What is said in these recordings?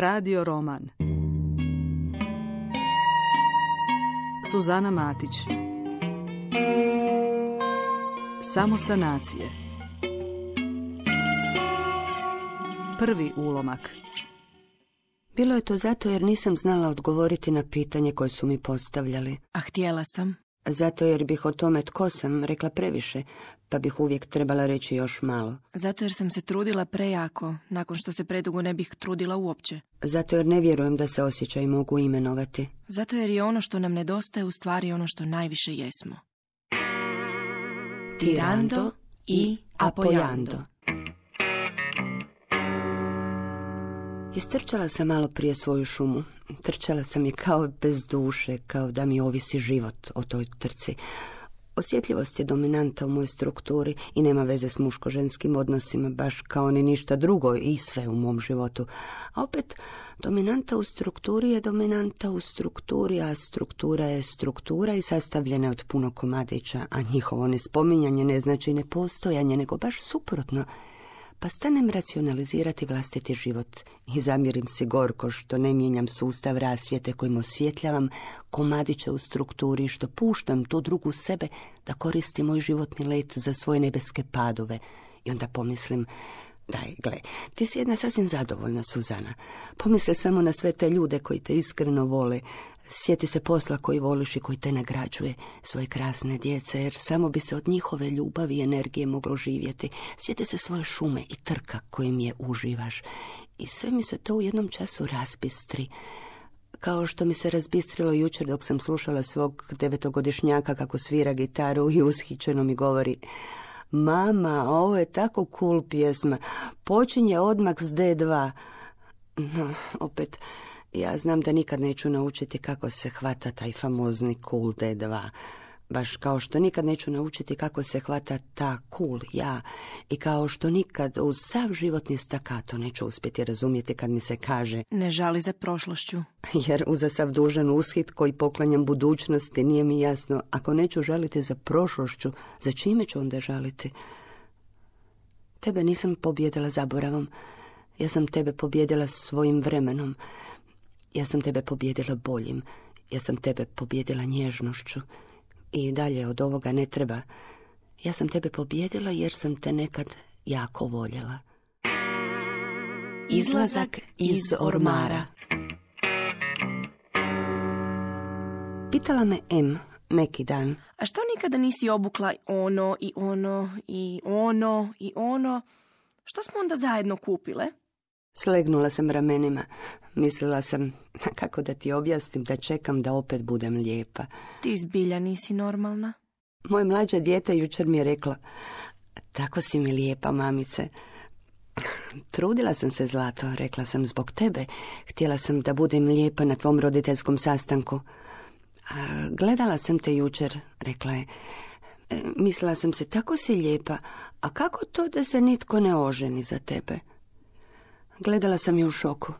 Radio Roman Suzana Matić Samo sanacije Prvi ulomak Bilo je to zato jer nisam znala odgovoriti na pitanje koje su mi postavljali. A htjela sam. Zato jer bih o tome tko sam rekla previše, pa bih uvijek trebala reći još malo. Zato jer sam se trudila prejako, nakon što se predugo ne bih trudila uopće. Zato jer ne vjerujem da se osjećaj mogu imenovati. Zato jer je ono što nam nedostaje u stvari ono što najviše jesmo. Tirando i Apojando. Istrčala sam malo prije svoju šumu. Trčala sam je kao bez duše, kao da mi ovisi život o toj trci. Osjetljivost je dominanta u mojoj strukturi i nema veze s muško-ženskim odnosima, baš kao ni ništa drugo i sve u mom životu. A opet, dominanta u strukturi je dominanta u strukturi, a struktura je struktura i sastavljena je od puno komadića, a njihovo nespominjanje ne znači nepostojanje, nego baš suprotno pa stanem racionalizirati vlastiti život i zamjerim se gorko što ne mijenjam sustav rasvijete kojim osvjetljavam komadiće u strukturi što puštam tu drugu sebe da koristi moj životni let za svoje nebeske padove i onda pomislim Daj, gle, ti si jedna sasvim zadovoljna, Suzana. Pomisli samo na sve te ljude koji te iskreno vole, Sjeti se posla koji voliš i koji te nagrađuje, svoje krasne djece, jer samo bi se od njihove ljubavi i energije moglo živjeti. Sjeti se svoje šume i trka kojim je uživaš. I sve mi se to u jednom času raspistri. Kao što mi se razbistrilo jučer dok sam slušala svog devetogodišnjaka kako svira gitaru i ushićeno mi govori Mama, ovo je tako cool pjesma. Počinje odmah s D2. No, opet, ja znam da nikad neću naučiti kako se hvata taj famozni cool D2, baš kao što nikad neću naučiti kako se hvata ta cool ja i kao što nikad u sav životni stakato neću uspjeti razumjeti kad mi se kaže Ne žali za prošlošću. Jer uza sav dužan ushit koji poklanjam budućnosti nije mi jasno. Ako neću žaliti za prošlošću, za čime ću onda žaliti? Tebe nisam pobjedila zaboravom. Ja sam tebe pobjedila svojim vremenom. Ja sam tebe pobjedila boljim, ja sam tebe pobjedila nježnošću. I dalje od ovoga ne treba. Ja sam tebe pobjedila jer sam te nekad jako voljela. Izlazak iz ormara Pitala me M neki dan. A što nikada nisi obukla ono i ono i ono i ono? Što smo onda zajedno kupile? Slegnula sam ramenima. Mislila sam, kako da ti objasnim da čekam da opet budem lijepa. Ti zbilja nisi normalna. Moje mlađe dijete jučer mi je rekla, tako si mi lijepa, mamice. Trudila sam se, Zlato, rekla sam, zbog tebe. Htjela sam da budem lijepa na tvom roditeljskom sastanku. gledala sam te jučer, rekla je. E, mislila sam se, tako si lijepa, a kako to da se nitko ne oženi za tebe? Gledala sam je u šoku.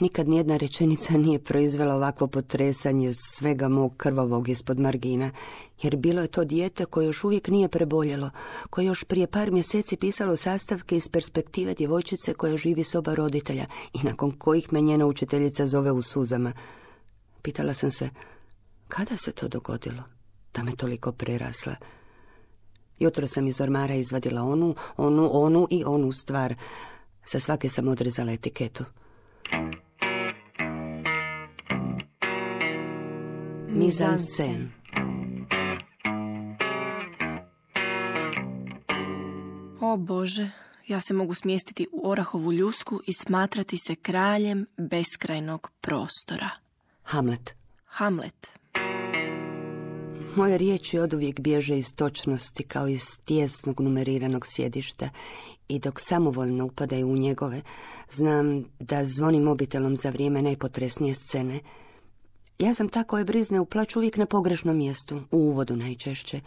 Nikad nijedna rečenica nije proizvela ovakvo potresanje svega mog krvavog ispod margina, jer bilo je to dijete koje još uvijek nije preboljelo, koje još prije par mjeseci pisalo sastavke iz perspektive djevojčice koja živi s oba roditelja i nakon kojih me njena učiteljica zove u suzama. Pitala sam se, kada se to dogodilo, da me toliko prerasla? Jutro sam iz ormara izvadila onu, onu, onu i onu stvar – sa svake sam odrezala etiketu. Sen. O Bože, ja se mogu smjestiti u orahovu ljusku i smatrati se kraljem beskrajnog prostora. Hamlet. Hamlet. Moje riječi oduvijek bježe iz točnosti kao iz tjesnog numeriranog sjedišta i dok samovoljno upadaju u njegove, znam da zvonim mobitelom za vrijeme najpotresnije scene. Ja sam tako je brizne u plać uvijek na pogrešnom mjestu, u uvodu najčešće.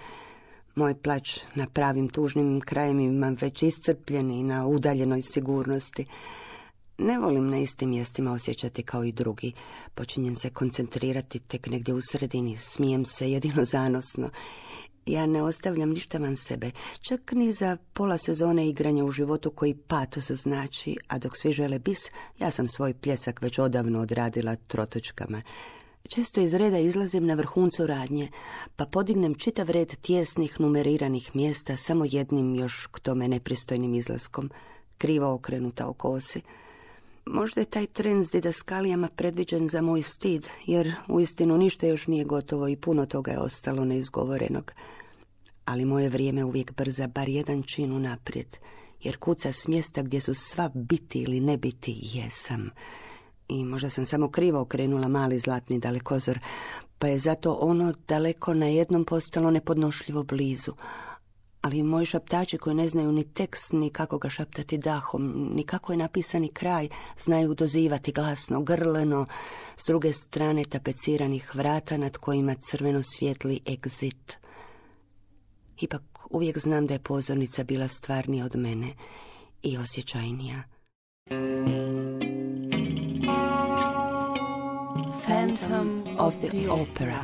Moj plać na pravim tužnim imam već iscrpljen i na udaljenoj sigurnosti. Ne volim na istim mjestima osjećati kao i drugi. Počinjem se koncentrirati tek negdje u sredini. Smijem se jedino zanosno. Ja ne ostavljam ništa van sebe. Čak ni za pola sezone igranja u životu koji patos znači, a dok svi žele bis, ja sam svoj pljesak već odavno odradila trotočkama. Često iz reda izlazim na vrhuncu radnje, pa podignem čitav red tjesnih numeriranih mjesta samo jednim još k tome nepristojnim izlaskom, krivo okrenuta oko osi. Možda je taj tren s didaskalijama predviđen za moj stid, jer uistinu ništa još nije gotovo i puno toga je ostalo neizgovorenog. Ali moje vrijeme uvijek brza bar jedan čin unaprijed, jer kuca s mjesta gdje su sva biti ili ne biti jesam. I možda sam samo krivo okrenula mali zlatni dalekozor, pa je zato ono daleko na jednom postalo nepodnošljivo blizu ali moji šaptači koji ne znaju ni tekst, ni kako ga šaptati dahom, ni kako je napisani kraj, znaju dozivati glasno, grleno, s druge strane tapeciranih vrata nad kojima crveno svijetli egzit. Ipak uvijek znam da je pozornica bila stvarnija od mene i osjećajnija. Phantom of the Opera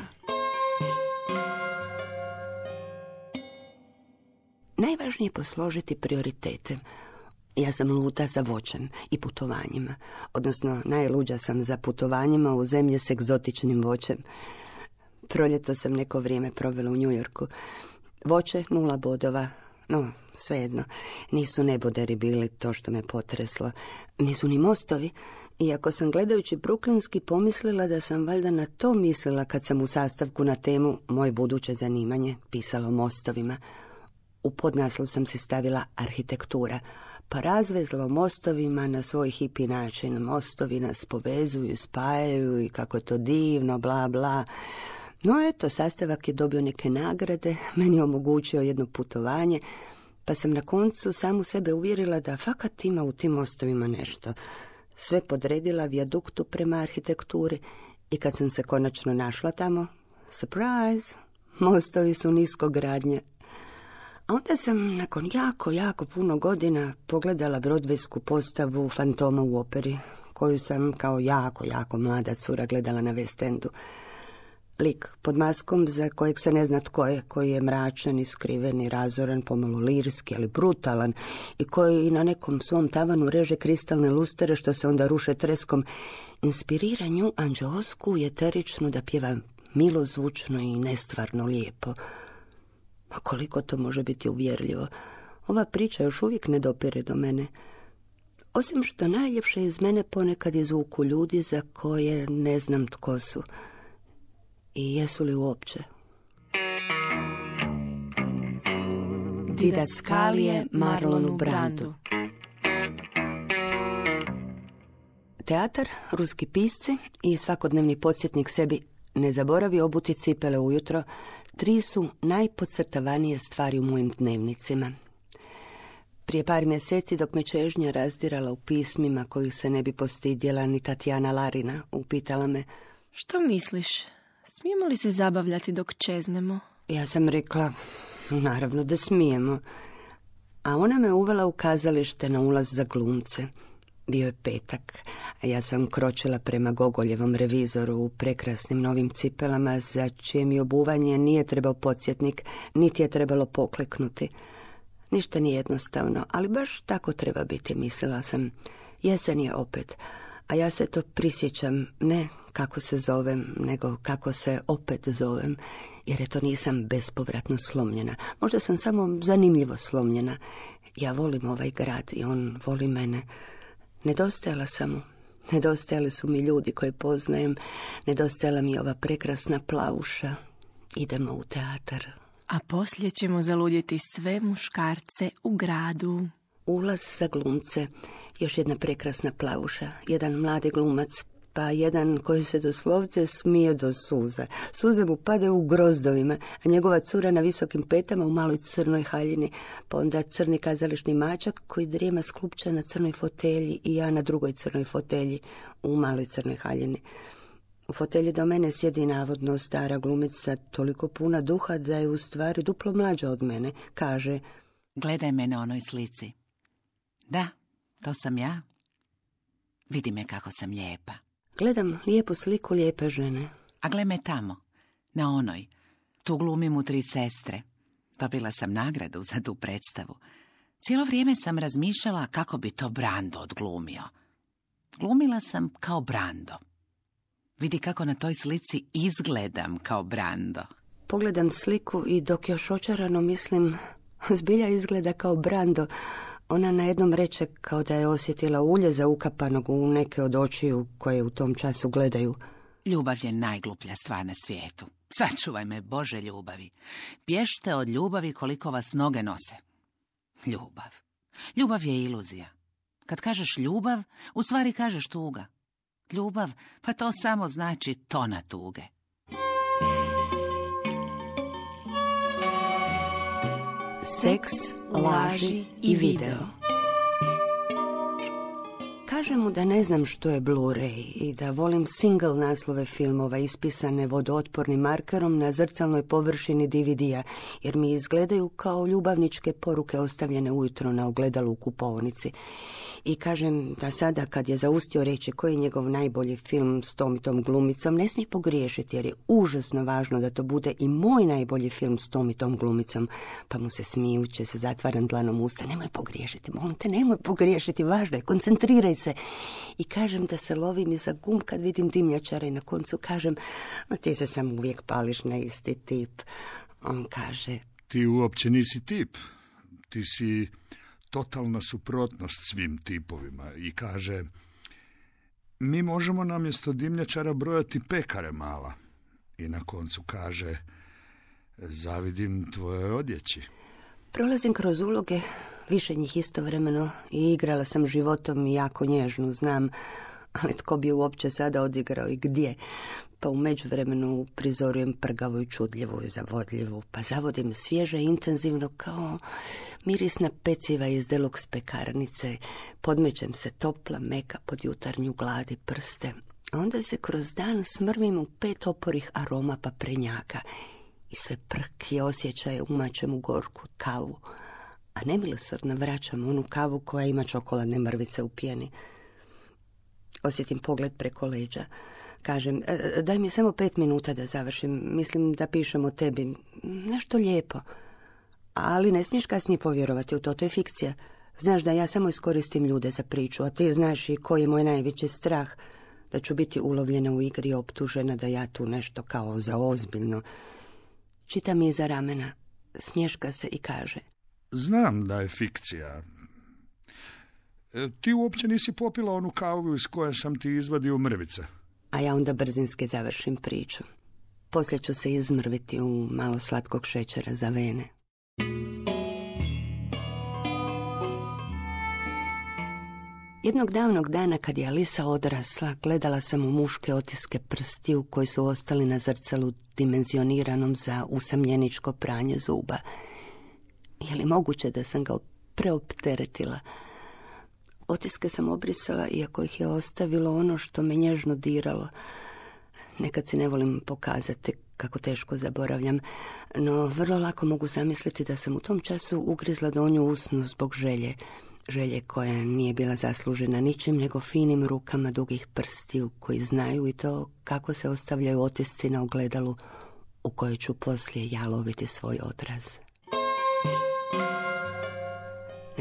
Najvažnije je posložiti prioritete. Ja sam luta za voćem i putovanjima, odnosno najluđa sam za putovanjima u zemlje s egzotičnim voćem. Proljeto sam neko vrijeme provela u Njujorku. Voće nula bodova, no svejedno, nisu neboderi bili to što me potreslo. Nisu ni mostovi, iako sam gledajući bruklinski pomislila da sam valjda na to mislila kad sam u sastavku na temu Moje buduće zanimanje pisala o mostovima. U podnaslov sam se stavila arhitektura, pa razvezlo mostovima na svoj hipi način. Mostovi nas povezuju, spajaju i kako je to divno, bla, bla. No eto, sastavak je dobio neke nagrade, meni je omogućio jedno putovanje, pa sam na koncu samu sebe uvjerila da fakat ima u tim mostovima nešto. Sve podredila vijaduktu prema arhitekturi i kad sam se konačno našla tamo, surprise, mostovi su gradnje. A onda sam nakon jako, jako puno godina pogledala brodvesku postavu Fantoma u operi, koju sam kao jako, jako mlada cura gledala na vestendu. Lik pod maskom za kojeg se ne zna tko je, koji je mračan, iskriven i razoran, pomalo lirski, ali brutalan i koji na nekom svom tavanu reže kristalne lustere što se onda ruše treskom, inspirira nju Anđeosku i eteričnu da pjeva zvučno i nestvarno lijepo. A pa koliko to može biti uvjerljivo? Ova priča još uvijek ne dopire do mene. Osim što najljepše iz mene ponekad izvuku ljudi za koje ne znam tko su. I jesu li uopće? Didaskalije Marlonu Brandu Teatar, ruski pisci i svakodnevni podsjetnik sebi ne zaboravi obuti cipele ujutro, tri su najpocrtavanije stvari u mojim dnevnicima. Prije par mjeseci dok me čežnja razdirala u pismima kojih se ne bi postidjela ni Tatjana Larina, upitala me Što misliš? Smijemo li se zabavljati dok čeznemo? Ja sam rekla, naravno da smijemo. A ona me uvela u kazalište na ulaz za glumce. Bio je petak, a ja sam kročila prema Gogoljevom revizoru u prekrasnim novim cipelama za čije mi obuvanje nije trebao podsjetnik, niti je trebalo pokleknuti. Ništa nije jednostavno, ali baš tako treba biti, mislila sam. Jesen je opet, a ja se to prisjećam, ne kako se zovem, nego kako se opet zovem, jer je to nisam bespovratno slomljena. Možda sam samo zanimljivo slomljena. Ja volim ovaj grad i on voli mene. Nedostajala sam mu. Nedostajali su mi ljudi koje poznajem. Nedostajala mi ova prekrasna plavuša. Idemo u teatar. A poslije ćemo zaludjeti sve muškarce u gradu. Ulaz sa glumce. Još jedna prekrasna plavuša. Jedan mladi glumac pa jedan koji se doslovce smije do suza. Suze mu pade u grozdovima, a njegova cura na visokim petama u maloj crnoj haljini, pa onda crni kazališni mačak koji drijema sklupča na crnoj fotelji i ja na drugoj crnoj fotelji u maloj crnoj haljini. U fotelji do mene sjedi navodno stara glumica toliko puna duha da je u stvari duplo mlađa od mene. Kaže, gledaj me na onoj slici. Da, to sam ja. Vidi me kako sam lijepa. Gledam lijepu sliku lijepe žene. A gle me tamo, na onoj. Tu glumim u tri sestre. Dobila sam nagradu za tu predstavu. Cijelo vrijeme sam razmišljala kako bi to Brando odglumio. Glumila sam kao Brando. Vidi kako na toj slici izgledam kao Brando. Pogledam sliku i dok još očarano mislim, zbilja izgleda kao Brando, ona na jednom reče kao da je osjetila ulje za ukapanog u neke od očiju koje u tom času gledaju. Ljubav je najgluplja stvar na svijetu. Sačuvaj me, Bože ljubavi. Pješte od ljubavi koliko vas noge nose. Ljubav. Ljubav je iluzija. Kad kažeš ljubav, u stvari kažeš tuga. Ljubav, pa to samo znači tona tuge. seks, laži i video. Kaže mu da ne znam što je Blu-ray i da volim single naslove filmova ispisane vodootpornim markerom na zrcalnoj površini DVD-a, jer mi izgledaju kao ljubavničke poruke ostavljene ujutro na ogledalu u kupovnici i kažem da sada kad je zaustio reći koji je njegov najbolji film s tom i tom glumicom, ne smije pogriješiti jer je užasno važno da to bude i moj najbolji film s tom i tom glumicom. Pa mu se smijuće, se zatvaram dlanom usta, nemoj pogriješiti, molim te, nemoj pogriješiti, važno je, koncentriraj se. I kažem da se lovim i za gum kad vidim dimljačara i na koncu kažem, ti se sam uvijek pališ na isti tip. On kaže... Ti uopće nisi tip, ti si totalna suprotnost svim tipovima i kaže mi možemo namjesto dimnjačara brojati pekare mala. I na koncu kaže zavidim tvoje odjeći. Prolazim kroz uloge, više njih istovremeno i igrala sam životom jako nježnu, znam, ali tko bi uopće sada odigrao i gdje pa u međuvremenu prizorujem prgavu i čudljivu i zavodljivu, pa zavodim svježe intenzivno kao mirisna peciva iz s pekarnice, podmećem se topla, meka pod jutarnju gladi prste, onda se kroz dan smrvim u pet oporih aroma paprenjaka i sve prki osjećaje umačem u gorku kavu, a nemilosrdno vraćam onu kavu koja ima čokoladne mrvice u pjeni. Osjetim pogled preko leđa, kažem, e, e, daj mi samo pet minuta da završim. Mislim da pišem o tebi. Nešto lijepo. Ali ne smiješ kasnije povjerovati u to, to je fikcija. Znaš da ja samo iskoristim ljude za priču, a ti znaš i koji je moj najveći strah. Da ću biti ulovljena u igri i optužena da ja tu nešto kao za ozbiljno. Čita mi iza ramena, smješka se i kaže. Znam da je fikcija. E, ti uopće nisi popila onu kavu iz koje sam ti izvadio mrvice a ja onda brzinski završim priču. Poslije ću se izmrviti u malo slatkog šećera za vene. Jednog davnog dana kad je Alisa odrasla, gledala sam u muške otiske prstiju koji su ostali na zrcalu dimenzioniranom za usamljeničko pranje zuba. Je li moguće da sam ga preopteretila? Otiske sam obrisala, iako ih je ostavilo ono što me nježno diralo. Nekad se ne volim pokazati kako teško zaboravljam, no vrlo lako mogu zamisliti da sam u tom času ugrizla donju usnu zbog želje. Želje koja nije bila zaslužena ničim, nego finim rukama dugih prstiju koji znaju i to kako se ostavljaju otisci na ogledalu u kojoj ću poslije jaloviti svoj odraz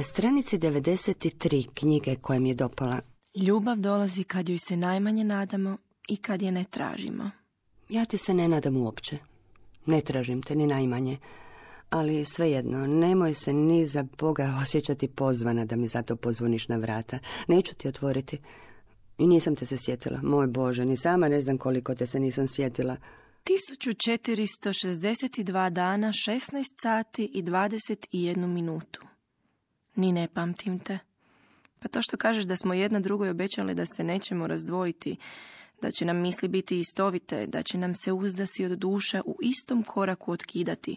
stranici 93 knjige koja mi je dopala. Ljubav dolazi kad joj se najmanje nadamo i kad je ne tražimo. Ja ti se ne nadam uopće. Ne tražim te ni najmanje. Ali svejedno, nemoj se ni za Boga osjećati pozvana da mi zato pozvoniš na vrata. Neću ti otvoriti. I nisam te se sjetila. Moj Bože, ni sama ne znam koliko te se nisam sjetila. 1462 dana, 16 sati i 21 minutu. Ni ne pamtim te. Pa to što kažeš da smo jedna drugoj obećali da se nećemo razdvojiti, da će nam misli biti istovite, da će nam se uzdasi od duša u istom koraku otkidati.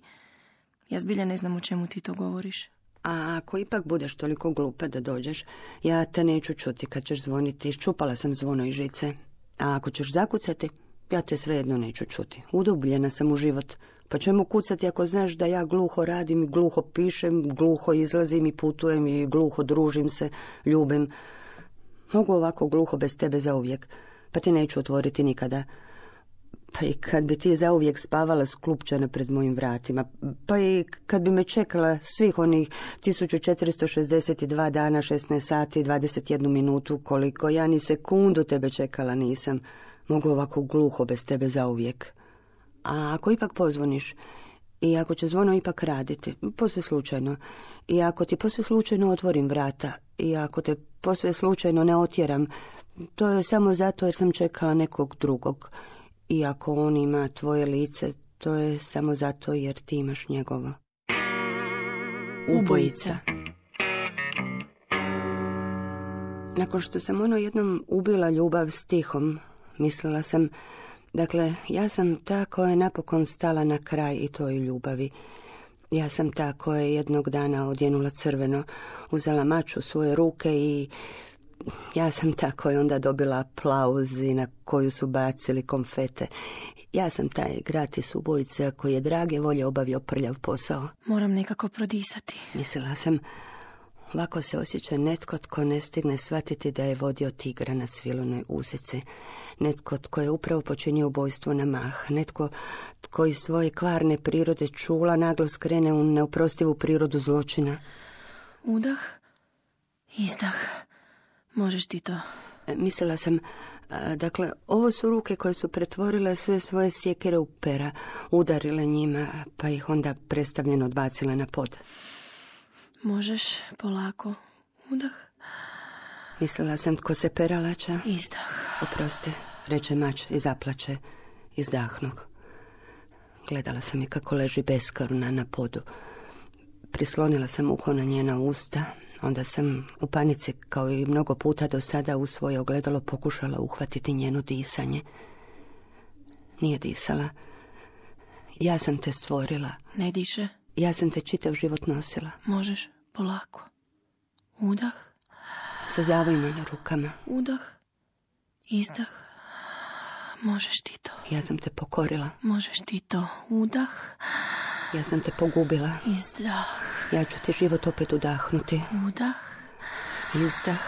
Ja zbilja ne znam o čemu ti to govoriš. A ako ipak budeš toliko glupa da dođeš, ja te neću čuti kad ćeš zvoniti. čupala sam zvono i žice. A ako ćeš zakucati, ja te svejedno neću čuti. Udubljena sam u život. Pa čemu kucati ako znaš da ja gluho radim i gluho pišem, gluho izlazim i putujem i gluho družim se, ljubim. Mogu ovako gluho bez tebe zauvijek, pa ti neću otvoriti nikada. Pa i kad bi ti zauvijek spavala sklupčana pred mojim vratima, pa i kad bi me čekala svih onih 1462 dana, 16 sati 21 minutu, koliko ja ni sekundu tebe čekala nisam, mogu ovako gluho bez tebe zauvijek. A ako ipak pozvoniš i ako će zvono ipak raditi, posve slučajno, i ako ti posve slučajno otvorim vrata i ako te posve slučajno ne otjeram, to je samo zato jer sam čekala nekog drugog. I ako on ima tvoje lice, to je samo zato jer ti imaš njegovo. Ubojica. Nakon što sam ono jednom ubila ljubav stihom, mislila sam Dakle, ja sam ta koja je napokon stala na kraj i toj ljubavi. Ja sam ta koja je jednog dana odjenula crveno, uzela mač u svoje ruke i ja sam ta koja je onda dobila aplauz na koju su bacili konfete. Ja sam taj gratis ubojica koji je drage volje obavio prljav posao. Moram nekako prodisati. Mislila sam, Lako se osjeća netko tko ne stigne shvatiti da je vodio tigra na svilonoj usici netko tko je upravo počinio ubojstvo na mah, netko tko iz svoje kvarne prirode čula naglo skrene u neoprostivu prirodu zločina. Udah, izdah, možeš ti to. E, mislila sam, e, dakle, ovo su ruke koje su pretvorile sve svoje sjekere u pera, udarile njima, pa ih onda predstavljeno odbacile na pod. Možeš polako. Udah. Mislila sam tko se peralača. Izdah. Oprosti, reče mač i zaplače. Izdahnog. Gledala sam je kako leži beskaruna na podu. Prislonila sam uho na njena usta, onda sam u panici, kao i mnogo puta do sada u svoje ogledalo pokušala uhvatiti njeno disanje. Nije disala. Ja sam te stvorila. Ne diše? Ja sam te čitav život nosila. Možeš? polako. Udah. Se me na rukama. Udah. Izdah. Možeš ti to. Ja sam te pokorila. Možeš ti to. Udah. Ja sam te pogubila. Izdah. Ja ću ti život opet udahnuti. Udah. Izdah.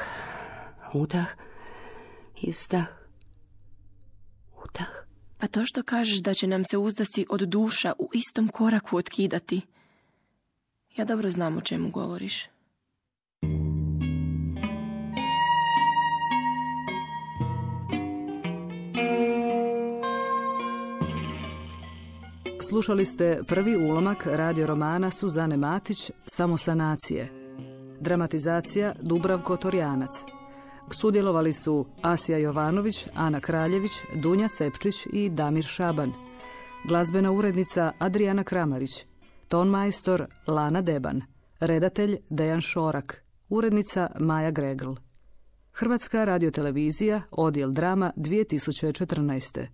Udah. Izdah. Udah. Pa to što kažeš da će nam se uzdasi od duša u istom koraku otkidati. Ja dobro znam o čemu govoriš. Slušali ste prvi ulomak radio romana Suzane Matić Samo sanacije. Dramatizacija Dubravko Torjanac. Sudjelovali su Asija Jovanović, Ana Kraljević, Dunja Sepčić i Damir Šaban. Glazbena urednica Adriana Kramarić. Tonmajstor Lana Deban, redatelj Dejan Šorak, urednica Maja Gregl. Hrvatska radiotelevizija, odjel drama 2014.